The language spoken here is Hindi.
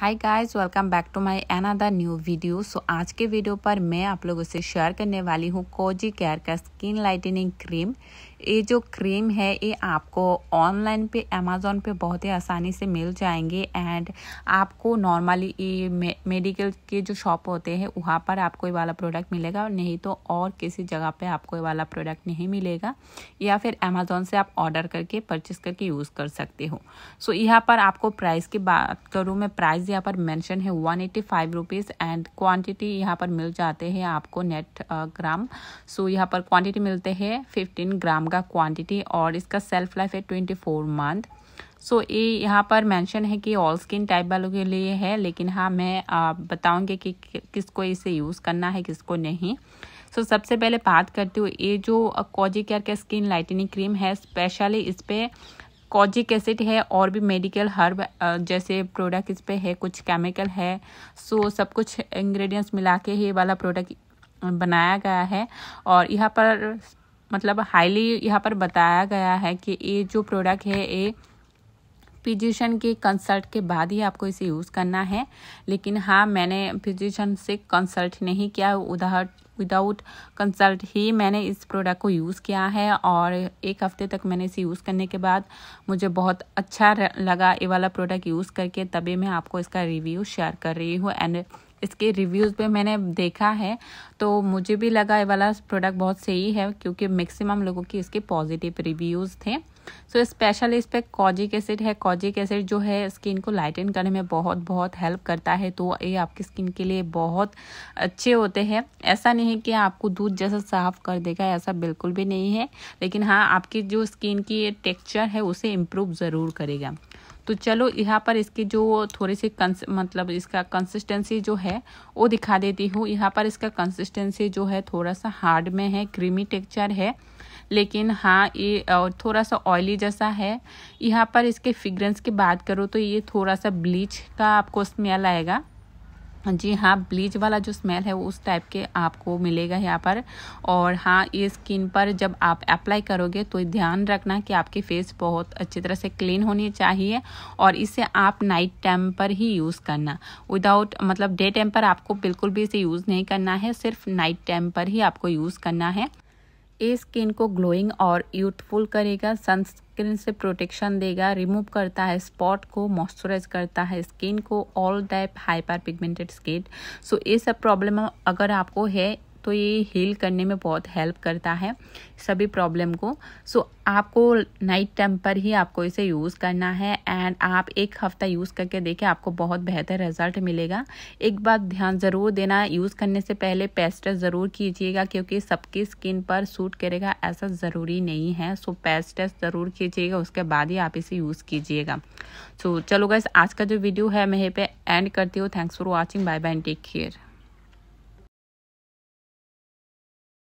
hi guys welcome back to my another new video so आज के वीडियो पर मैं आप लोगों से शेयर करने वाली हूँ कोजी केयर का स्किन लाइटनिंग क्रीम ये जो क्रीम है ये आपको ऑनलाइन पे अमेज़ोन पे बहुत ही आसानी से मिल जाएंगे एंड आपको नॉर्मली ये मे, मेडिकल के जो शॉप होते हैं वहाँ पर आपको ये वाला प्रोडक्ट मिलेगा और नहीं तो और किसी जगह पे आपको ये वाला प्रोडक्ट नहीं मिलेगा या फिर अमेज़ोन से आप ऑर्डर करके परचेस करके यूज़ कर सकते हो सो so, यहाँ पर आपको प्राइस की बात करूँ मैं प्राइस यहाँ पर मैंशन है one eighty five rupees and quantity यहाँ पर मिल जाते हैं आपको नेट ग्राम सो so, यहाँ पर क्वान्टिटी मिलते हैं फिफ्टीन ग्राम का क्वांटिटी और इसका सेल्फ लाइफ है ट्वेंटी फोर मंथ सो ये यहाँ पर मेंशन है कि ऑल स्किन टाइप वालों के लिए है लेकिन हाँ मैं बताऊँगी कि किसको इसे यूज़ करना है किसको नहीं सो so, सबसे पहले बात करती हूँ ये जो कॉजी केयर का स्किन लाइटनिंग क्रीम है स्पेशली इस पर कॉजिक एसिड है और भी मेडिकल हर्ब जैसे प्रोडक्ट इस पर है कुछ केमिकल है सो so, सब कुछ इंग्रेडिएंट्स मिला के ये वाला प्रोडक्ट बनाया गया है और यहाँ पर मतलब हाईली यहाँ पर बताया गया है कि ये जो प्रोडक्ट है ये फिजिशन के कंसल्ट के बाद ही आपको इसे यूज़ करना है लेकिन हाँ मैंने फिजिशन से कंसल्ट नहीं किया उधर विदाउट कंसल्ट ही मैंने इस प्रोडक्ट को यूज़ किया है और एक हफ़्ते तक मैंने इसे यूज़ करने के बाद मुझे बहुत अच्छा लगा ये वाला प्रोडक्ट यूज़ करके तभी मैं आपको इसका रिव्यू शेयर कर रही हूँ एंड इसके रिव्यूज़ पे मैंने देखा है तो मुझे भी लगा ये वाला प्रोडक्ट बहुत सही है क्योंकि मैक्सिमम लोगों की इसके पॉजिटिव रिव्यूज़ थे सो so, स्पेशल इस पर कॉजिक एसिड है कॉजिक एसिड जो है स्किन को लाइटन करने में बहुत बहुत हेल्प करता है तो ये आपकी स्किन के लिए बहुत अच्छे होते हैं ऐसा नहीं है कि आपको दूध जैसा साफ कर देगा ऐसा बिल्कुल भी नहीं है लेकिन हाँ आपकी जो स्किन की टेक्सचर है उसे इम्प्रूव ज़रूर करेगा तो चलो यहाँ पर इसके जो थोड़े से कंस मतलब इसका कंसिस्टेंसी जो है वो दिखा देती हूँ यहाँ पर इसका कंसिस्टेंसी जो है थोड़ा सा हार्ड में है क्रीमी टेक्चर है लेकिन हाँ ये थोड़ा सा ऑयली जैसा है यहाँ पर इसके फिग्रेंस की बात करो तो ये थोड़ा सा ब्लीच का आपको स्मेल आएगा हाँ जी हाँ ब्लीच वाला जो स्मेल है वो उस टाइप के आपको मिलेगा यहाँ पर और हाँ ये स्किन पर जब आप अप्लाई करोगे तो ध्यान रखना कि आपकी फेस बहुत अच्छी तरह से क्लीन होनी चाहिए और इसे आप नाइट टाइम पर ही यूज़ करना विदाउट मतलब डे टाइम पर आपको बिल्कुल भी इसे यूज़ नहीं करना है सिर्फ नाइट टाइम पर ही आपको यूज़ करना है ये स्किन को ग्लोइंग और यूथफुल करेगा सन स्किन से प्रोटेक्शन देगा रिमूव करता है स्पॉट को मॉइस्चराइज करता है स्किन को all type hyper pigmented skin so ये सब प्रॉब्लम अगर आपको है तो ये हील करने में बहुत हेल्प करता है सभी प्रॉब्लम को सो आपको नाइट टाइम पर ही आपको इसे यूज़ करना है एंड आप एक हफ्ता यूज़ करके देखें आपको बहुत बेहतर रिजल्ट मिलेगा एक बात ध्यान ज़रूर देना यूज़ करने से पहले पेस्टर ज़रूर कीजिएगा क्योंकि सबकी स्किन पर सूट करेगा ऐसा ज़रूरी नहीं है सो पेस्टर ज़रूर कीजिएगा उसके बाद ही आप इसे यूज़ कीजिएगा सो चलो गैस आज का जो वीडियो है मैं यहीं पे एंड करती हूँ thanks for watching bye bye take care